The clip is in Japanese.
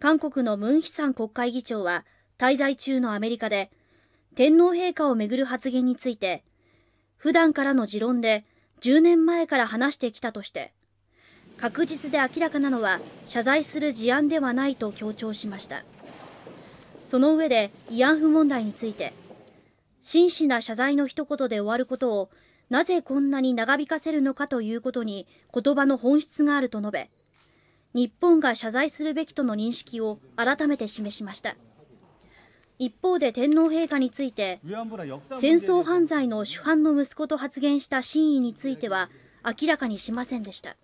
韓国のムン・ヒサン国会議長は滞在中のアメリカで天皇陛下をめぐる発言について普段からの持論で10年前から話してきたとして確実で明らかなのは謝罪する事案ではないと強調しましたその上で慰安婦問題について真摯な謝罪の一言で終わることをなぜこんなに長引かせるのかということに言葉の本質があると述べ日本が謝罪するべきとの認識を改めて示しました一方で天皇陛下について戦争犯罪の主犯の息子と発言した真意については明らかにしませんでした